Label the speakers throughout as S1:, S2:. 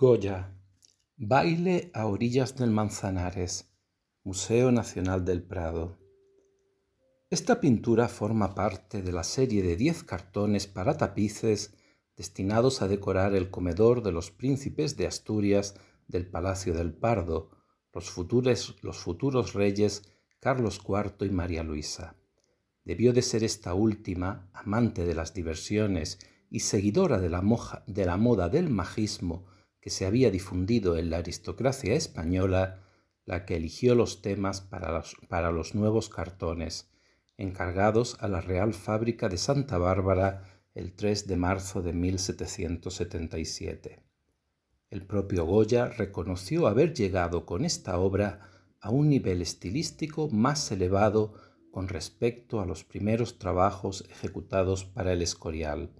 S1: Goya. Baile a orillas del Manzanares. Museo Nacional del Prado. Esta pintura forma parte de la serie de diez cartones para tapices destinados a decorar el comedor de los príncipes de Asturias del Palacio del Pardo, los futuros, los futuros reyes Carlos IV y María Luisa. Debió de ser esta última, amante de las diversiones y seguidora de la, de la moda del magismo que se había difundido en la aristocracia española la que eligió los temas para los, nuevos cartones, encargados a la Real Fábrica de Santa Bárbara el 3 de marzo de 1777. El propio Goya reconoció haber llegado con esta obra a un nivel estilístico más elevado con respecto a los primeros trabajos ejecutados para el Escorial.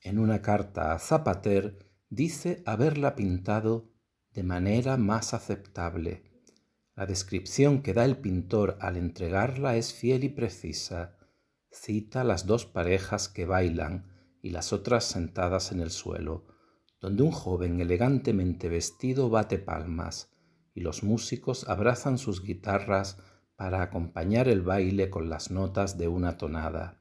S1: En una carta a Zapater, dice haberla pintado de manera más aceptable. La descripción que da el pintor al entregarla es fiel y precisa. Cita las dos parejas que bailan y las otras sentadas en el suelo, donde un joven elegantemente vestido bate palmas y los músicos abrazan sus guitarras para acompañar el baile con las notas de una tonada.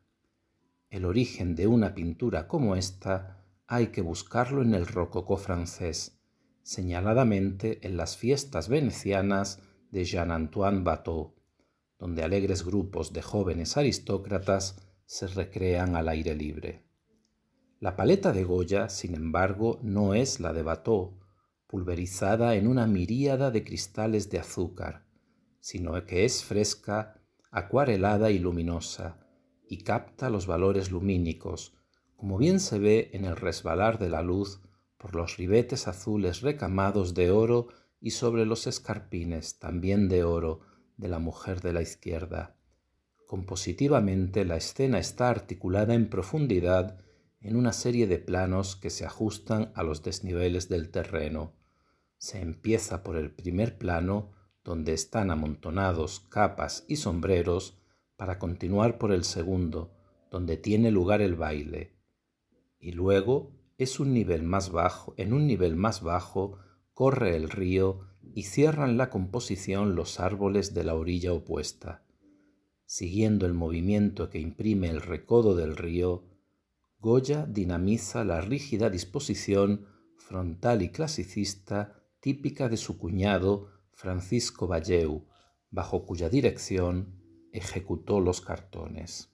S1: El origen de una pintura como esta hay que buscarlo en el rococó francés, señaladamente en las fiestas venecianas de Jean-Antoine Bateau, donde alegres grupos de jóvenes aristócratas se recrean al aire libre. La paleta de Goya, sin embargo, no es la de Bateau, pulverizada en una miríada de cristales de azúcar, sino que es fresca, acuarelada y luminosa, y capta los valores lumínicos, como bien se ve en el resbalar de la luz por los ribetes azules recamados de oro y sobre los escarpines, también de oro, de la mujer de la izquierda. Compositivamente la escena está articulada en profundidad en una serie de planos que se ajustan a los desniveles del terreno. Se empieza por el primer plano, donde están amontonados capas y sombreros, para continuar por el segundo, donde tiene lugar el baile y luego es un nivel más bajo, en un nivel más bajo corre el río y cierran la composición los árboles de la orilla opuesta. Siguiendo el movimiento que imprime el recodo del río, Goya dinamiza la rígida disposición frontal y clasicista típica de su cuñado Francisco Valleu, bajo cuya dirección ejecutó los cartones.